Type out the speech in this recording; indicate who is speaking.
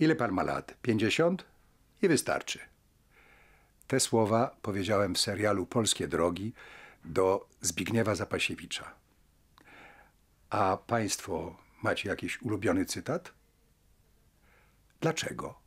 Speaker 1: Ile pan ma lat? Pięćdziesiąt? I wystarczy. Te słowa powiedziałem w serialu Polskie Drogi do Zbigniewa Zapasiewicza. A państwo macie jakiś ulubiony cytat? Dlaczego?